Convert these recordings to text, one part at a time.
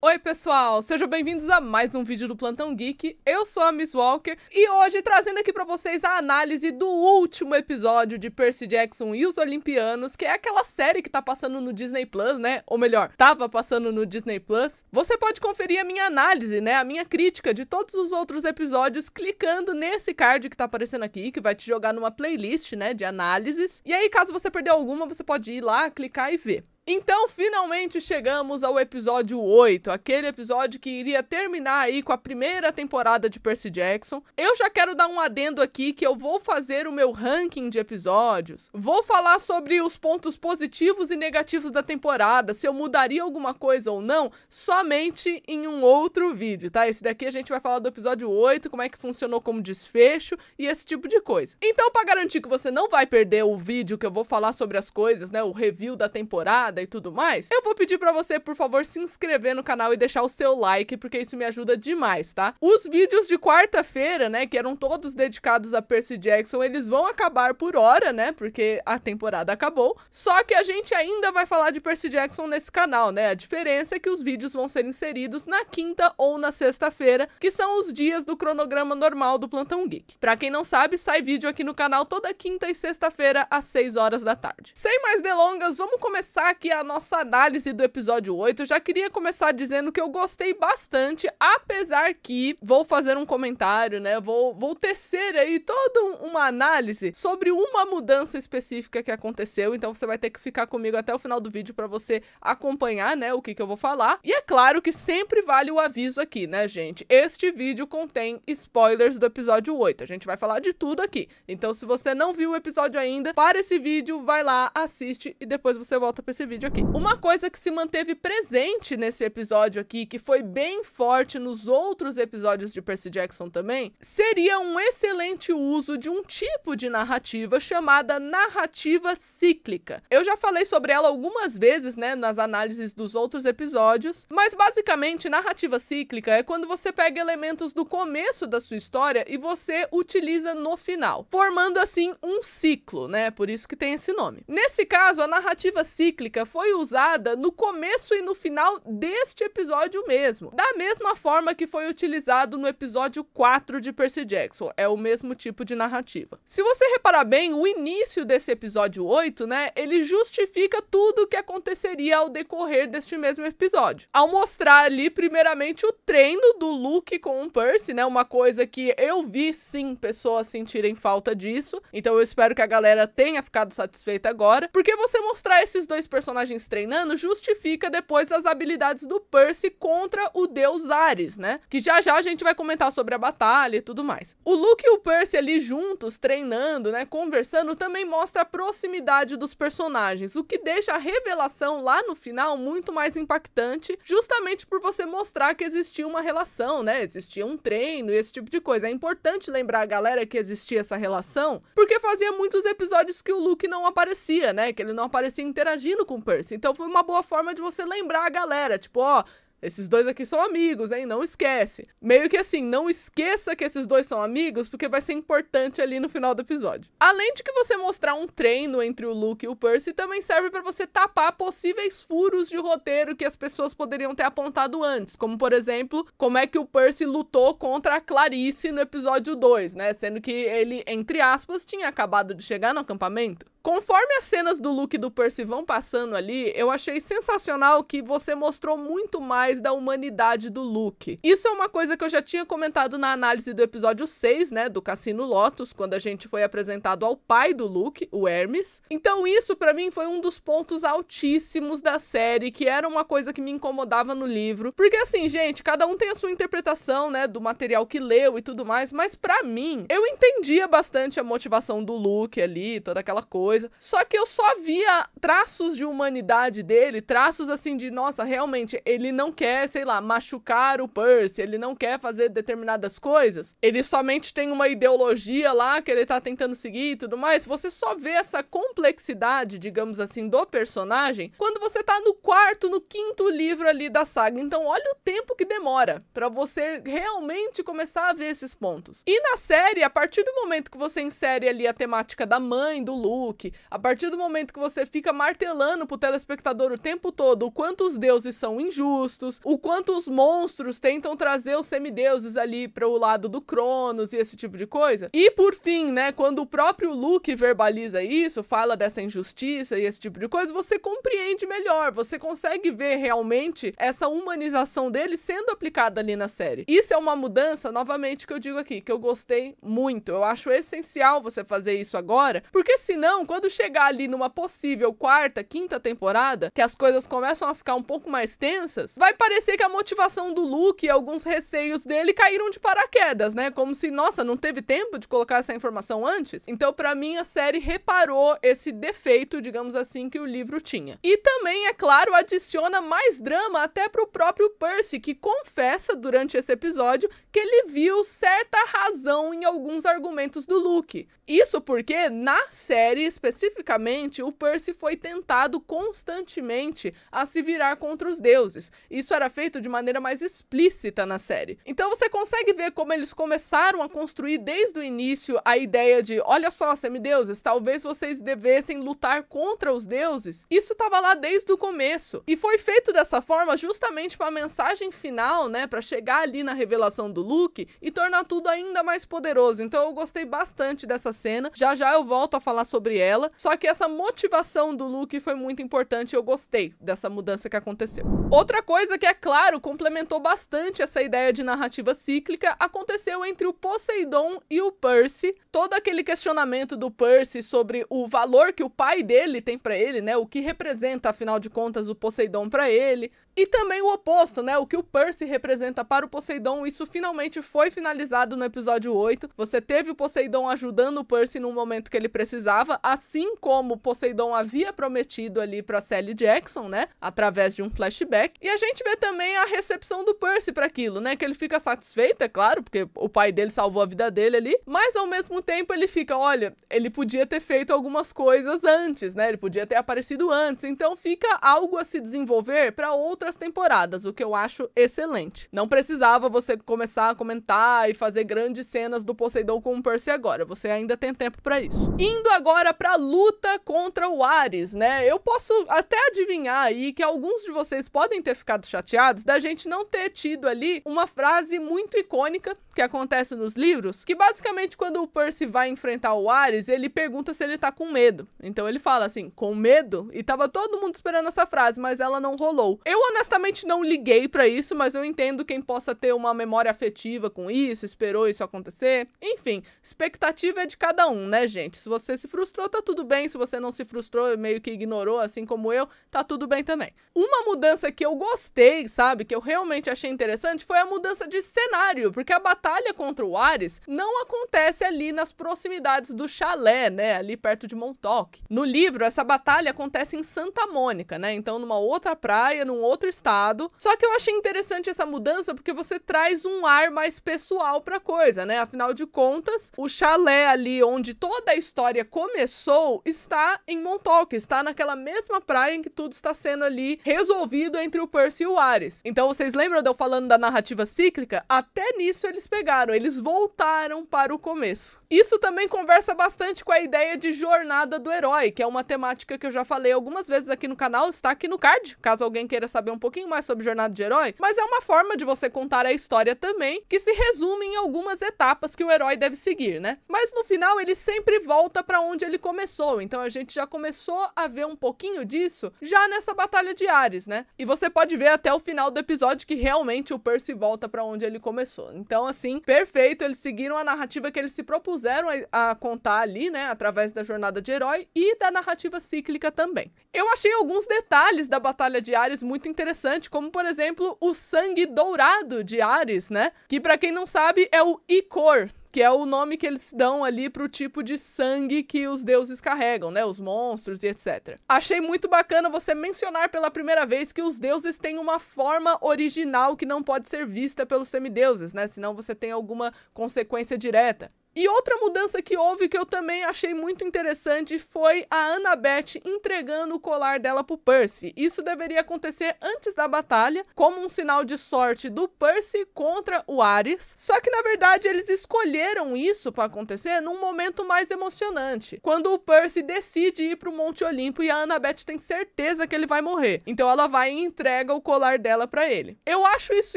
Oi pessoal, sejam bem-vindos a mais um vídeo do Plantão Geek. Eu sou a Miss Walker e hoje trazendo aqui para vocês a análise do último episódio de Percy Jackson e os Olimpianos, que é aquela série que tá passando no Disney Plus, né? Ou melhor, tava passando no Disney Plus. Você pode conferir a minha análise, né? A minha crítica de todos os outros episódios clicando nesse card que tá aparecendo aqui, que vai te jogar numa playlist, né, de análises. E aí, caso você perdeu alguma, você pode ir lá, clicar e ver. Então, finalmente chegamos ao episódio 8, aquele episódio que iria terminar aí com a primeira temporada de Percy Jackson. Eu já quero dar um adendo aqui que eu vou fazer o meu ranking de episódios. Vou falar sobre os pontos positivos e negativos da temporada, se eu mudaria alguma coisa ou não, somente em um outro vídeo, tá? Esse daqui a gente vai falar do episódio 8, como é que funcionou como desfecho e esse tipo de coisa. Então, para garantir que você não vai perder o vídeo que eu vou falar sobre as coisas, né, o review da temporada, e tudo mais, eu vou pedir para você, por favor, se inscrever no canal e deixar o seu like, porque isso me ajuda demais, tá? Os vídeos de quarta-feira, né, que eram todos dedicados a Percy Jackson, eles vão acabar por hora, né, porque a temporada acabou. Só que a gente ainda vai falar de Percy Jackson nesse canal, né? A diferença é que os vídeos vão ser inseridos na quinta ou na sexta-feira, que são os dias do cronograma normal do Plantão Geek. Pra quem não sabe, sai vídeo aqui no canal toda quinta e sexta-feira às 6 horas da tarde. Sem mais delongas, vamos começar aqui aqui a nossa análise do episódio 8. Eu já queria começar dizendo que eu gostei bastante, apesar que vou fazer um comentário, né? Vou, vou tecer aí toda uma análise sobre uma mudança específica que aconteceu. Então você vai ter que ficar comigo até o final do vídeo para você acompanhar, né? O que, que eu vou falar. E é claro que sempre vale o aviso aqui, né, gente? Este vídeo contém spoilers do episódio 8. A gente vai falar de tudo aqui. Então se você não viu o episódio ainda, para esse vídeo, vai lá, assiste e depois você volta para esse vídeo vídeo aqui. Uma coisa que se manteve presente nesse episódio aqui, que foi bem forte nos outros episódios de Percy Jackson também, seria um excelente uso de um tipo de narrativa chamada narrativa cíclica. Eu já falei sobre ela algumas vezes, né, nas análises dos outros episódios, mas basicamente narrativa cíclica é quando você pega elementos do começo da sua história e você utiliza no final, formando assim um ciclo, né? Por isso que tem esse nome. Nesse caso, a narrativa cíclica foi usada no começo e no final deste episódio mesmo. Da mesma forma que foi utilizado no episódio 4 de Percy Jackson. É o mesmo tipo de narrativa. Se você reparar bem, o início desse episódio 8, né, ele justifica tudo o que aconteceria ao decorrer deste mesmo episódio. Ao mostrar ali, primeiramente, o treino do Luke com o Percy, né, uma coisa que eu vi, sim, pessoas sentirem falta disso. Então eu espero que a galera tenha ficado satisfeita agora, porque você mostrar esses dois personagens personagens treinando justifica depois as habilidades do Percy contra o deus Ares, né? Que já já a gente vai comentar sobre a batalha e tudo mais. O Luke e o Percy ali juntos, treinando, né, conversando, também mostra a proximidade dos personagens, o que deixa a revelação lá no final muito mais impactante, justamente por você mostrar que existia uma relação, né? Existia um treino e esse tipo de coisa. É importante lembrar a galera que existia essa relação, porque fazia muitos episódios que o Luke não aparecia, né? Que ele não aparecia interagindo com Percy. Então foi uma boa forma de você lembrar a galera, tipo, ó, esses dois aqui são amigos, hein? Não esquece. Meio que assim, não esqueça que esses dois são amigos, porque vai ser importante ali no final do episódio. Além de que você mostrar um treino entre o Luke e o Percy, também serve para você tapar possíveis furos de roteiro que as pessoas poderiam ter apontado antes, como por exemplo, como é que o Percy lutou contra a Clarice no episódio 2, né? Sendo que ele, entre aspas, tinha acabado de chegar no acampamento. Conforme as cenas do Luke e do Percy vão passando ali, eu achei sensacional que você mostrou muito mais da humanidade do Luke. Isso é uma coisa que eu já tinha comentado na análise do episódio 6, né, do Cassino Lotus, quando a gente foi apresentado ao pai do Luke, o Hermes. Então isso para mim foi um dos pontos altíssimos da série, que era uma coisa que me incomodava no livro. Porque assim, gente, cada um tem a sua interpretação, né, do material que leu e tudo mais, mas para mim, eu entendia bastante a motivação do Luke ali, toda aquela coisa coisa. Só que eu só via traços de humanidade dele, traços assim de, nossa, realmente, ele não quer, sei lá, machucar o Percy, ele não quer fazer determinadas coisas. Ele somente tem uma ideologia lá que ele tá tentando seguir e tudo mais. Você só vê essa complexidade, digamos assim, do personagem quando você tá no quarto, no quinto livro ali da saga. Então, olha o tempo que demora para você realmente começar a ver esses pontos. E na série, a partir do momento que você insere ali a temática da mãe do Luke, a partir do momento que você fica martelando pro telespectador o tempo todo o quanto os deuses são injustos, o quanto os monstros tentam trazer os semideuses ali para o lado do Cronos e esse tipo de coisa. E por fim, né, quando o próprio Luke verbaliza isso, fala dessa injustiça e esse tipo de coisa, você compreende melhor, você consegue ver realmente essa humanização dele sendo aplicada ali na série. Isso é uma mudança, novamente, que eu digo aqui, que eu gostei muito. Eu acho essencial você fazer isso agora, porque senão, quando chegar ali numa possível quarta, quinta temporada, que as coisas começam a ficar um pouco mais tensas, vai parecer que a motivação do Luke e alguns receios dele caíram de paraquedas, né? Como se, nossa, não teve tempo de colocar essa informação antes. Então, para mim, a série reparou esse defeito, digamos assim, que o livro tinha. E também, é claro, adiciona mais drama até pro próprio Percy, que confessa durante esse episódio que ele viu certa razão em alguns argumentos do Luke. Isso porque na série Especificamente, o Percy foi tentado constantemente a se virar contra os deuses. Isso era feito de maneira mais explícita na série. Então você consegue ver como eles começaram a construir desde o início a ideia de: olha só, semideuses, talvez vocês devessem lutar contra os deuses. Isso estava lá desde o começo. E foi feito dessa forma justamente para a mensagem final, né? Para chegar ali na revelação do Luke e tornar tudo ainda mais poderoso. Então eu gostei bastante dessa cena. Já já eu volto a falar sobre ela dela. Só que essa motivação do Luke foi muito importante. Eu gostei dessa mudança que aconteceu. Outra coisa que, é claro, complementou bastante essa ideia de narrativa cíclica aconteceu entre o Poseidon e o Percy. Todo aquele questionamento do Percy sobre o valor que o pai dele tem para ele, né? O que representa, afinal de contas, o Poseidon para ele. E também o oposto, né? O que o Percy representa para o Poseidon, isso finalmente foi finalizado no episódio 8. Você teve o Poseidon ajudando o Percy num momento que ele precisava, assim como o Poseidon havia prometido ali para Sally Jackson, né? Através de um flashback. E a gente vê também a recepção do Percy para aquilo, né? Que ele fica satisfeito, é claro, porque o pai dele salvou a vida dele ali, mas ao mesmo tempo ele fica, olha, ele podia ter feito algumas coisas antes, né? Ele podia ter aparecido antes. Então fica algo a se desenvolver para outras outras temporadas, o que eu acho excelente. Não precisava você começar a comentar e fazer grandes cenas do Poseidon com o Percy agora, você ainda tem tempo para isso. Indo agora pra luta contra o Ares, né? Eu posso até adivinhar aí que alguns de vocês podem ter ficado chateados da gente não ter tido ali uma frase muito icônica que acontece nos livros, que basicamente quando o Percy vai enfrentar o Ares, ele pergunta se ele tá com medo. Então ele fala assim, com medo? E tava todo mundo esperando essa frase, mas ela não rolou. Eu, honestamente, honestamente não liguei para isso, mas eu entendo quem possa ter uma memória afetiva com isso, esperou isso acontecer. Enfim, expectativa é de cada um, né, gente? Se você se frustrou, tá tudo bem. Se você não se frustrou, meio que ignorou, assim como eu, tá tudo bem também. Uma mudança que eu gostei, sabe, que eu realmente achei interessante, foi a mudança de cenário, porque a batalha contra o Ares não acontece ali nas proximidades do chalé, né, ali perto de Montauk. No livro, essa batalha acontece em Santa Mônica, né? Então numa outra praia, num outro outro estado. Só que eu achei interessante essa mudança porque você traz um ar mais pessoal pra coisa, né? Afinal de contas, o chalé ali onde toda a história começou está em Montauk, está naquela mesma praia em que tudo está sendo ali resolvido entre o Percy e o Ares. Então vocês lembram de eu falando da narrativa cíclica? Até nisso eles pegaram, eles voltaram para o começo. Isso também conversa bastante com a ideia de jornada do herói, que é uma temática que eu já falei algumas vezes aqui no canal, está aqui no card, caso alguém queira saber saber um pouquinho mais sobre Jornada de Herói, mas é uma forma de você contar a história também, que se resume em algumas etapas que o herói deve seguir, né? Mas no final ele sempre volta para onde ele começou, então a gente já começou a ver um pouquinho disso já nessa Batalha de Ares, né? E você pode ver até o final do episódio que realmente o Percy volta para onde ele começou. Então, assim, perfeito, eles seguiram a narrativa que eles se propuseram a, a contar ali, né? Através da jornada de herói e da narrativa cíclica também. Eu achei alguns detalhes da Batalha de Ares muito interessantes interessante, como por exemplo o sangue dourado de Ares, né? Que para quem não sabe é o Icor, que é o nome que eles dão ali pro tipo de sangue que os deuses carregam, né? Os monstros e etc. Achei muito bacana você mencionar pela primeira vez que os deuses têm uma forma original que não pode ser vista pelos semideuses, né? Senão você tem alguma consequência direta. E outra mudança que houve que eu também achei muito interessante foi a Annabeth entregando o colar dela pro Percy. Isso deveria acontecer antes da batalha, como um sinal de sorte do Percy contra o Ares. Só que na verdade eles escolheram isso para acontecer num momento mais emocionante, quando o Percy decide ir pro Monte Olimpo e a Annabeth tem certeza que ele vai morrer. Então ela vai e entrega o colar dela para ele. Eu acho isso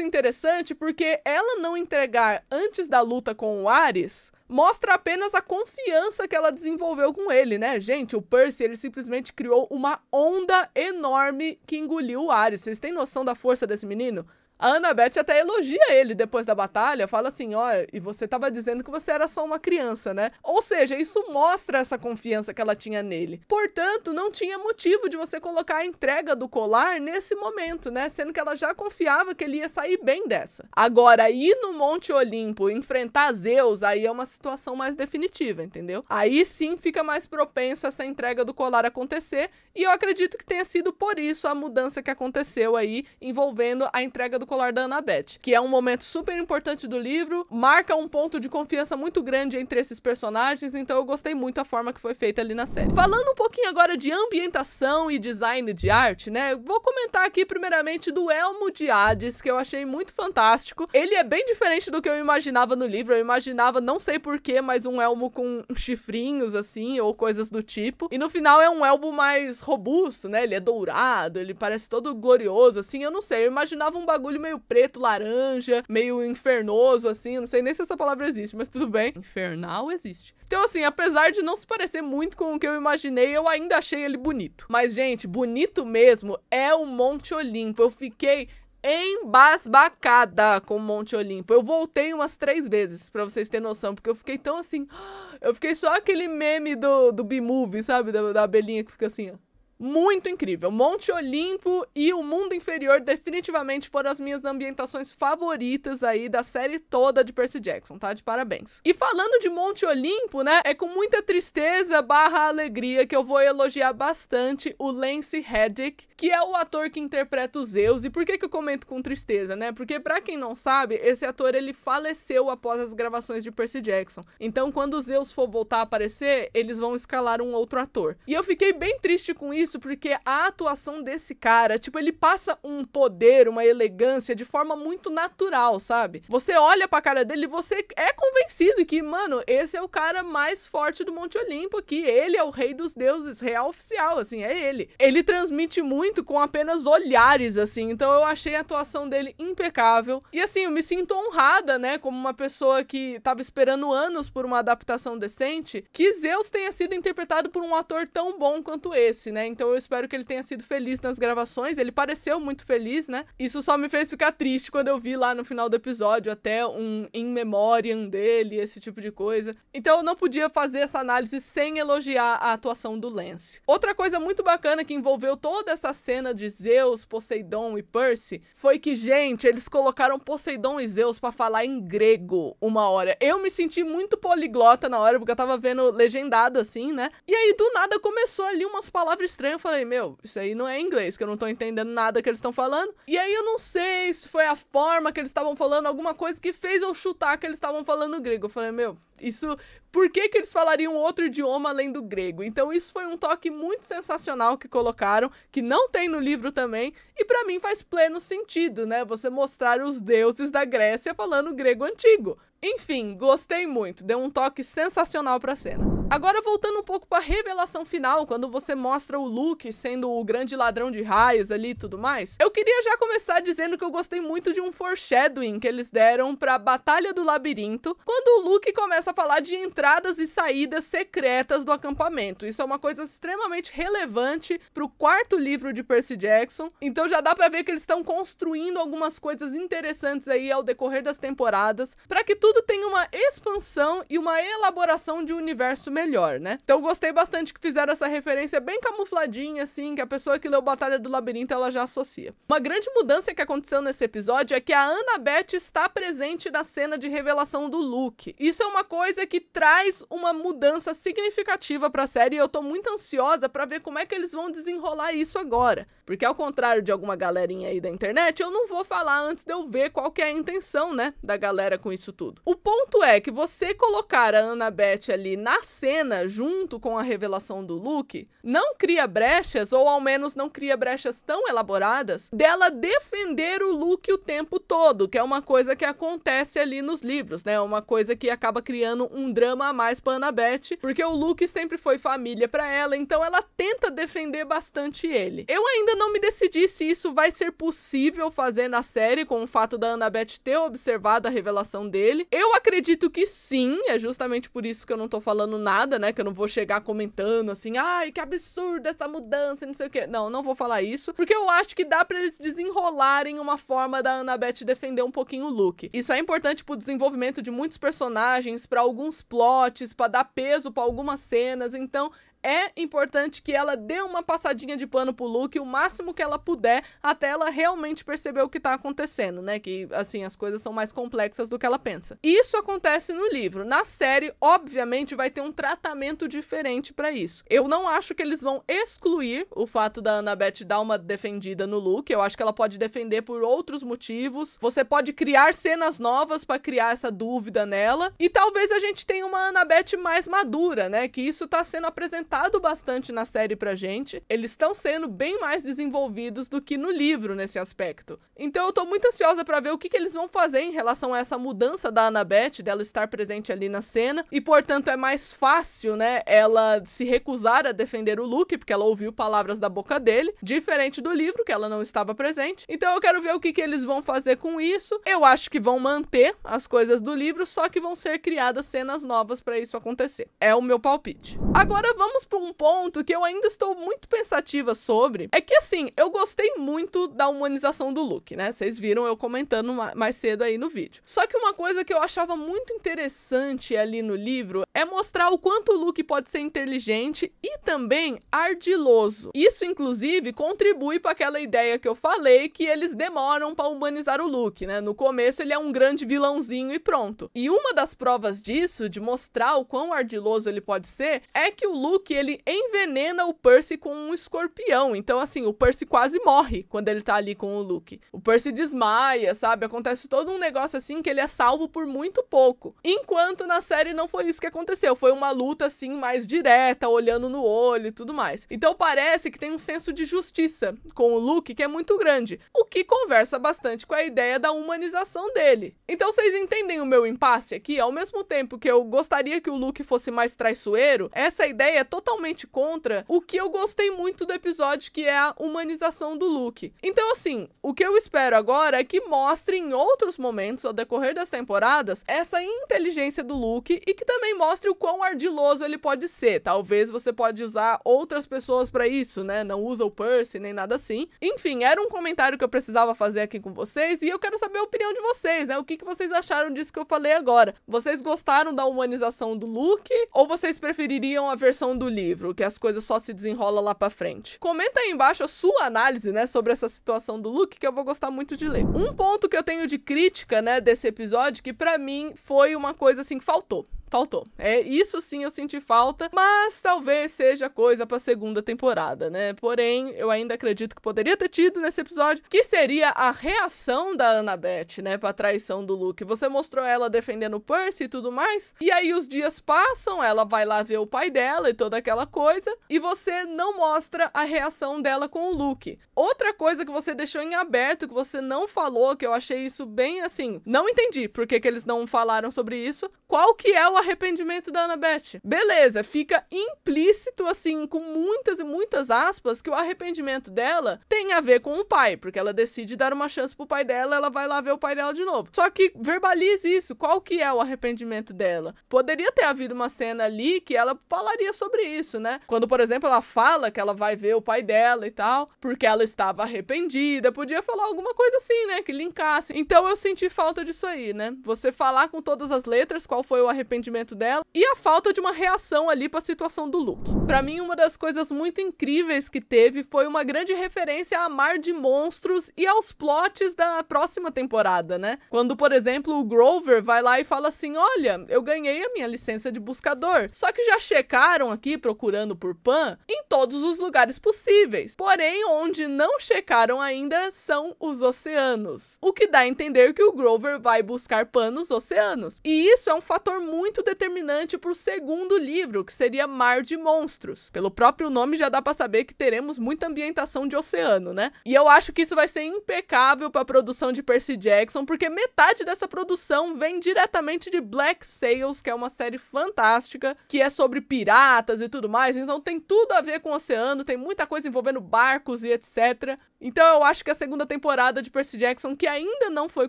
interessante porque ela não entregar antes da luta com o Ares mostra apenas a confiança que ela desenvolveu com ele, né? Gente, o Percy, ele simplesmente criou uma onda enorme que engoliu o Ares. Vocês têm noção da força desse menino? A Annabeth até elogia ele depois da batalha, fala assim: ó, e você tava dizendo que você era só uma criança, né? Ou seja, isso mostra essa confiança que ela tinha nele. Portanto, não tinha motivo de você colocar a entrega do colar nesse momento, né? Sendo que ela já confiava que ele ia sair bem dessa. Agora, ir no Monte Olimpo enfrentar Zeus, aí é uma situação mais definitiva, entendeu? Aí sim fica mais propenso essa entrega do colar acontecer, e eu acredito que tenha sido por isso a mudança que aconteceu aí envolvendo a entrega do colar da Annabeth, que é um momento super importante do livro, marca um ponto de confiança muito grande entre esses personagens, então eu gostei muito da forma que foi feita ali na série. Falando um pouquinho agora de ambientação e design de arte, né, vou comentar aqui primeiramente do Elmo de Hades, que eu achei muito fantástico. Ele é bem diferente do que eu imaginava no livro, eu imaginava, não sei porquê, mas um elmo com chifrinhos, assim, ou coisas do tipo. E no final é um elmo mais robusto, né, ele é dourado, ele parece todo glorioso, assim, eu não sei, eu imaginava um bagulho meio preto, laranja, meio infernoso, assim. Não sei nem se essa palavra existe, mas tudo bem. Infernal existe. Então, assim, apesar de não se parecer muito com o que eu imaginei, eu ainda achei ele bonito. Mas, gente, bonito mesmo é o Monte Olimpo. Eu fiquei embasbacada com o Monte Olimpo. Eu voltei umas três vezes, para vocês terem noção, porque eu fiquei tão assim. Eu fiquei só aquele meme do, do B-Movie, sabe? Da, da abelhinha que fica assim, ó muito incrível. Monte Olimpo e o Mundo Inferior definitivamente foram as minhas ambientações favoritas aí da série toda de Percy Jackson, tá? De parabéns. E falando de Monte Olimpo, né, é com muita tristeza barra alegria que eu vou elogiar bastante o Lance Reddick, que é o ator que interpreta o Zeus. E por que que eu comento com tristeza, né? Porque para quem não sabe, esse ator ele faleceu após as gravações de Percy Jackson. Então, quando o Zeus for voltar a aparecer, eles vão escalar um outro ator. E eu fiquei bem triste com isso isso porque a atuação desse cara, tipo, ele passa um poder, uma elegância de forma muito natural, sabe? Você olha pra cara dele e você é convencido que, mano, esse é o cara mais forte do Monte Olimpo aqui. Ele é o rei dos deuses, real oficial, assim, é ele. Ele transmite muito com apenas olhares, assim. Então eu achei a atuação dele impecável. E assim, eu me sinto honrada, né, como uma pessoa que tava esperando anos por uma adaptação decente, que Zeus tenha sido interpretado por um ator tão bom quanto esse, né? Então então eu espero que ele tenha sido feliz nas gravações. Ele pareceu muito feliz, né? Isso só me fez ficar triste quando eu vi lá no final do episódio até um in memoriam dele, esse tipo de coisa. Então eu não podia fazer essa análise sem elogiar a atuação do Lance. Outra coisa muito bacana que envolveu toda essa cena de Zeus, Poseidon e Percy foi que, gente, eles colocaram Poseidon e Zeus para falar em grego uma hora. Eu me senti muito poliglota na hora, porque eu tava vendo legendado assim, né? E aí do nada começou ali umas palavras estranhas estranho, eu falei, meu, isso aí não é inglês, que eu não tô entendendo nada que eles estão falando. E aí eu não sei se foi a forma que eles estavam falando, alguma coisa que fez eu chutar que eles estavam falando grego. Eu falei, meu, isso. Por que, que eles falariam outro idioma além do grego? Então, isso foi um toque muito sensacional que colocaram, que não tem no livro também, e para mim faz pleno sentido, né? Você mostrar os deuses da Grécia falando grego antigo. Enfim, gostei muito, deu um toque sensacional pra cena. Agora voltando um pouco para a revelação final, quando você mostra o Luke sendo o grande ladrão de raios ali e tudo mais, eu queria já começar dizendo que eu gostei muito de um foreshadowing que eles deram para a Batalha do Labirinto, quando o Luke começa a falar de entradas e saídas secretas do acampamento. Isso é uma coisa extremamente relevante para o quarto livro de Percy Jackson. Então já dá para ver que eles estão construindo algumas coisas interessantes aí ao decorrer das temporadas, para que tudo tenha uma expansão e uma elaboração de um universo melhor melhor, né? Então gostei bastante que fizeram essa referência bem camufladinha, assim, que a pessoa que leu Batalha do Labirinto ela já associa. Uma grande mudança que aconteceu nesse episódio é que a Annabeth está presente na cena de revelação do Luke. Isso é uma coisa que traz uma mudança significativa para a série e eu tô muito ansiosa para ver como é que eles vão desenrolar isso agora. Porque ao contrário de alguma galerinha aí da internet, eu não vou falar antes de eu ver qual que é a intenção, né, da galera com isso tudo. O ponto é que você colocar a Annabeth ali na cena cena, junto com a revelação do Luke, não cria brechas, ou ao menos não cria brechas tão elaboradas, dela defender o Luke o tempo todo, que é uma coisa que acontece ali nos livros, né? Uma coisa que acaba criando um drama a mais pra Annabeth, porque o Luke sempre foi família para ela, então ela tenta defender bastante ele. Eu ainda não me decidi se isso vai ser possível fazer na série, com o fato da Annabeth ter observado a revelação dele. Eu acredito que sim, é justamente por isso que eu não tô falando nada nada, né? Que eu não vou chegar comentando assim, ai, que absurdo essa mudança, não sei o quê. Não, não vou falar isso, porque eu acho que dá para eles desenrolarem uma forma da Annabeth defender um pouquinho o Luke. Isso é importante pro desenvolvimento de muitos personagens, para alguns plots, para dar peso para algumas cenas. Então, é importante que ela dê uma passadinha de pano pro Luke o máximo que ela puder até ela realmente perceber o que tá acontecendo, né? Que assim as coisas são mais complexas do que ela pensa. Isso acontece no livro. Na série, obviamente, vai ter um tratamento diferente para isso. Eu não acho que eles vão excluir o fato da Annabeth dar uma defendida no Luke. Eu acho que ela pode defender por outros motivos. Você pode criar cenas novas para criar essa dúvida nela e talvez a gente tenha uma Annabeth mais madura, né? Que isso tá sendo apresentado bastante na série pra gente, eles estão sendo bem mais desenvolvidos do que no livro nesse aspecto. Então eu tô muito ansiosa para ver o que, que eles vão fazer em relação a essa mudança da Annabeth, dela estar presente ali na cena, e portanto é mais fácil, né, ela se recusar a defender o Luke, porque ela ouviu palavras da boca dele, diferente do livro, que ela não estava presente. Então eu quero ver o que, que eles vão fazer com isso. Eu acho que vão manter as coisas do livro, só que vão ser criadas cenas novas para isso acontecer. É o meu palpite. Agora vamos chegamos para um ponto que eu ainda estou muito pensativa sobre. É que assim, eu gostei muito da humanização do Luke, né? Vocês viram eu comentando mais cedo aí no vídeo. Só que uma coisa que eu achava muito interessante ali no livro é mostrar o quanto o Luke pode ser inteligente e também ardiloso. Isso, inclusive, contribui para aquela ideia que eu falei que eles demoram para humanizar o Luke, né? No começo ele é um grande vilãozinho e pronto. E uma das provas disso, de mostrar o quão ardiloso ele pode ser, é que o Luke que ele envenena o Percy com um escorpião. Então, assim, o Percy quase morre quando ele tá ali com o Luke. O Percy desmaia, sabe? Acontece todo um negócio assim que ele é salvo por muito pouco. Enquanto na série não foi isso que aconteceu. Foi uma luta, assim, mais direta, olhando no olho e tudo mais. Então, parece que tem um senso de justiça com o Luke que é muito grande. O que conversa bastante com a ideia da humanização dele. Então, vocês entendem o meu impasse aqui? Ao mesmo tempo que eu gostaria que o Luke fosse mais traiçoeiro, essa ideia é totalmente totalmente contra o que eu gostei muito do episódio, que é a humanização do Luke. Então, assim, o que eu espero agora é que mostre em outros momentos, ao decorrer das temporadas, essa inteligência do Luke e que também mostre o quão ardiloso ele pode ser. Talvez você pode usar outras pessoas para isso, né? Não usa o Percy nem nada assim. Enfim, era um comentário que eu precisava fazer aqui com vocês e eu quero saber a opinião de vocês, né? O que, que vocês acharam disso que eu falei agora? Vocês gostaram da humanização do Luke ou vocês prefeririam a versão do livro, que as coisas só se desenrolam lá pra frente. Comenta aí embaixo a sua análise, né, sobre essa situação do Luke, que eu vou gostar muito de ler. Um ponto que eu tenho de crítica, né, desse episódio, que para mim foi uma coisa assim que faltou faltou. É isso sim eu senti falta, mas talvez seja coisa para segunda temporada, né? Porém, eu ainda acredito que poderia ter tido nesse episódio, que seria a reação da Annabeth, né, para traição do Luke. Você mostrou ela defendendo o Percy e tudo mais, e aí os dias passam, ela vai lá ver o pai dela e toda aquela coisa, e você não mostra a reação dela com o Luke. Outra coisa que você deixou em aberto, que você não falou, que eu achei isso bem assim, não entendi por que, que eles não falaram sobre isso, qual que é o arrependimento da Ana Beth, Beleza, fica implícito, assim, com muitas e muitas aspas, que o arrependimento dela tem a ver com o pai, porque ela decide dar uma chance pro pai dela, ela vai lá ver o pai dela de novo. Só que verbalize isso, qual que é o arrependimento dela? Poderia ter havido uma cena ali que ela falaria sobre isso, né? Quando, por exemplo, ela fala que ela vai ver o pai dela e tal, porque ela estava arrependida, podia falar alguma coisa assim, né, que linkasse. Então eu senti falta disso aí, né? Você falar com todas as letras qual foi o arrependimento sentimento dela e a falta de uma reação ali para a situação do Luke. Para mim, uma das coisas muito incríveis que teve foi uma grande referência a Mar de Monstros e aos plots da próxima temporada, né? Quando, por exemplo, o Grover vai lá e fala assim: "Olha, eu ganhei a minha licença de buscador, só que já checaram aqui procurando por Pan em todos os lugares possíveis. Porém, onde não checaram ainda são os oceanos." O que dá a entender que o Grover vai buscar Pan nos oceanos. E isso é um fator muito muito determinante para o segundo livro, que seria Mar de Monstros. Pelo próprio nome já dá para saber que teremos muita ambientação de oceano, né? E eu acho que isso vai ser impecável para a produção de Percy Jackson, porque metade dessa produção vem diretamente de Black Sails, que é uma série fantástica, que é sobre piratas e tudo mais, então tem tudo a ver com o oceano, tem muita coisa envolvendo barcos e etc. Então eu acho que a segunda temporada de Percy Jackson, que ainda não foi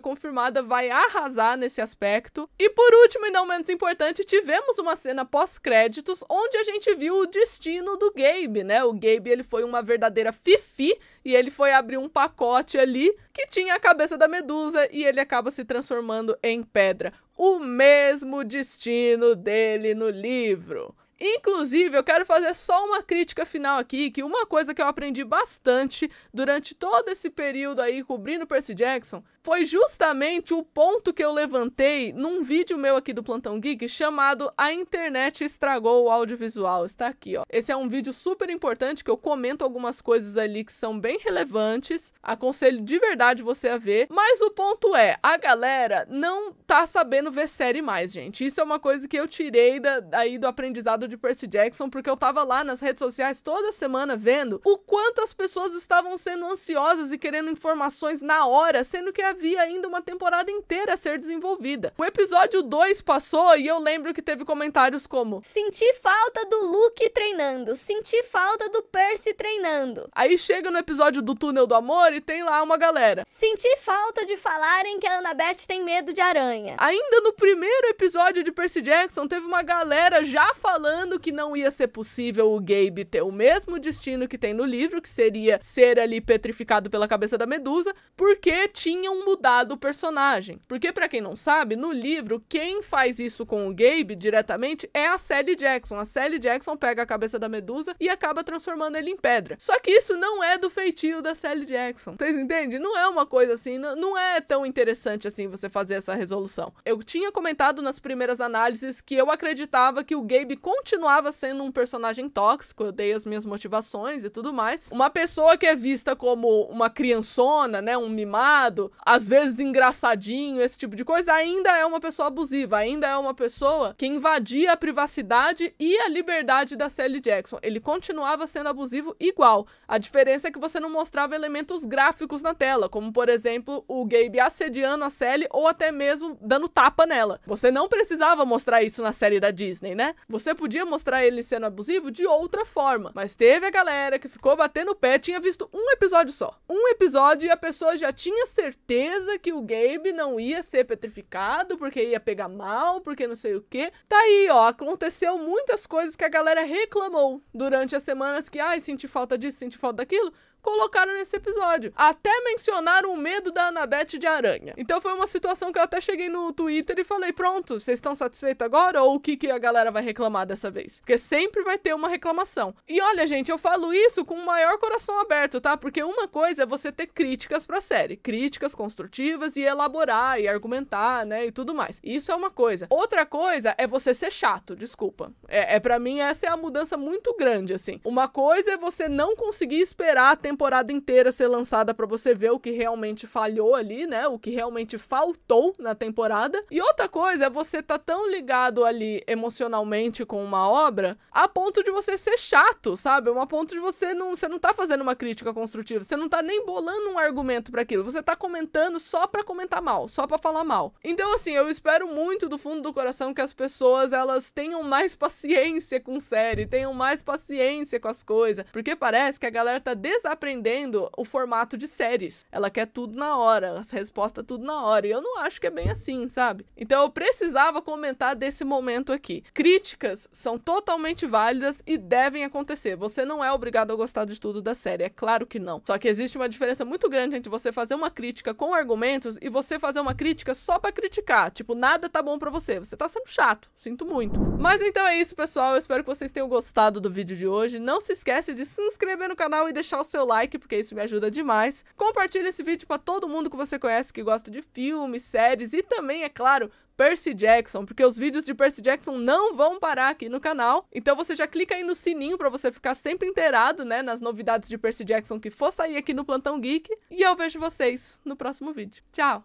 confirmada, vai arrasar nesse aspecto. E por último, e não menos importante, importante, tivemos uma cena pós-créditos onde a gente viu o destino do Gabe, né? O Gabe, ele foi uma verdadeira fifi e ele foi abrir um pacote ali que tinha a cabeça da Medusa e ele acaba se transformando em pedra. O mesmo destino dele no livro. Inclusive, eu quero fazer só uma crítica final aqui, que uma coisa que eu aprendi bastante durante todo esse período aí cobrindo Percy Jackson foi justamente o ponto que eu levantei num vídeo meu aqui do Plantão Geek chamado A Internet Estragou o Audiovisual. Está aqui, ó. Esse é um vídeo super importante que eu comento algumas coisas ali que são bem relevantes. Aconselho de verdade você a ver. Mas o ponto é, a galera não tá sabendo ver série mais, gente. Isso é uma coisa que eu tirei da, aí do aprendizado de Percy Jackson, porque eu tava lá nas redes sociais toda semana vendo o quanto as pessoas estavam sendo ansiosas e querendo informações na hora, sendo que havia ainda uma temporada inteira a ser desenvolvida. O episódio 2 passou e eu lembro que teve comentários como: Senti falta do Luke treinando, senti falta do Percy treinando. Aí chega no episódio do Túnel do Amor e tem lá uma galera: Senti falta de falarem que a Annabeth tem medo de aranha. Ainda no primeiro episódio de Percy Jackson, teve uma galera já falando falando que não ia ser possível o Gabe ter o mesmo destino que tem no livro, que seria ser ali petrificado pela cabeça da Medusa, porque tinham mudado o personagem. Porque para quem não sabe, no livro quem faz isso com o Gabe diretamente é a Sally Jackson. A Sally Jackson pega a cabeça da Medusa e acaba transformando ele em pedra. Só que isso não é do feitio da Sally Jackson. Vocês entendem? Não é uma coisa assim, não, não é tão interessante assim você fazer essa resolução. Eu tinha comentado nas primeiras análises que eu acreditava que o Gabe continuava sendo um personagem tóxico, eu dei as minhas motivações e tudo mais. Uma pessoa que é vista como uma criançona, né, um mimado, às vezes engraçadinho, esse tipo de coisa, ainda é uma pessoa abusiva, ainda é uma pessoa que invadia a privacidade e a liberdade da Sally Jackson. Ele continuava sendo abusivo igual. A diferença é que você não mostrava elementos gráficos na tela, como por exemplo, o Gabe assediando a Sally ou até mesmo dando tapa nela. Você não precisava mostrar isso na série da Disney, né? Você podia podia mostrar ele sendo abusivo de outra forma. Mas teve a galera que ficou batendo o pé, tinha visto um episódio só. Um episódio e a pessoa já tinha certeza que o Gabe não ia ser petrificado, porque ia pegar mal, porque não sei o que. Tá aí, ó, aconteceu muitas coisas que a galera reclamou durante as semanas que, ai, senti falta disso, senti falta daquilo colocaram nesse episódio. Até mencionaram o medo da Anabete de aranha. Então foi uma situação que eu até cheguei no Twitter e falei: pronto, vocês estão satisfeitos agora? Ou o que, que a galera vai reclamar dessa vez? Porque sempre vai ter uma reclamação. E olha, gente, eu falo isso com o maior coração aberto, tá? Porque uma coisa é você ter críticas pra série, críticas construtivas e elaborar e argumentar, né? E tudo mais. Isso é uma coisa. Outra coisa é você ser chato, desculpa. É, é para mim, essa é a mudança muito grande, assim. Uma coisa é você não conseguir esperar a tempo temporada inteira ser lançada para você ver o que realmente falhou ali, né? O que realmente faltou na temporada. E outra coisa é você tá tão ligado ali emocionalmente com uma obra a ponto de você ser chato, sabe? A ponto de você não, você não tá fazendo uma crítica construtiva, você não tá nem bolando um argumento para aquilo, você tá comentando só para comentar mal, só para falar mal. Então assim, eu espero muito do fundo do coração que as pessoas elas tenham mais paciência com série, tenham mais paciência com as coisas, porque parece que a galera tá desaprendendo aprendendo o formato de séries. Ela quer tudo na hora, as respostas tudo na hora. E eu não acho que é bem assim, sabe? Então eu precisava comentar desse momento aqui. Críticas são totalmente válidas e devem acontecer. Você não é obrigado a gostar de tudo da série, é claro que não. Só que existe uma diferença muito grande entre você fazer uma crítica com argumentos e você fazer uma crítica só para criticar. Tipo, nada tá bom para você. Você tá sendo chato. Sinto muito. Mas então é isso, pessoal. Eu espero que vocês tenham gostado do vídeo de hoje. Não se esquece de se inscrever no canal e deixar o seu like like, porque isso me ajuda demais. Compartilha esse vídeo para todo mundo que você conhece que gosta de filmes, séries e também, é claro, Percy Jackson, porque os vídeos de Percy Jackson não vão parar aqui no canal. Então você já clica aí no sininho para você ficar sempre inteirado, né, nas novidades de Percy Jackson que for sair aqui no Plantão Geek. E eu vejo vocês no próximo vídeo. Tchau!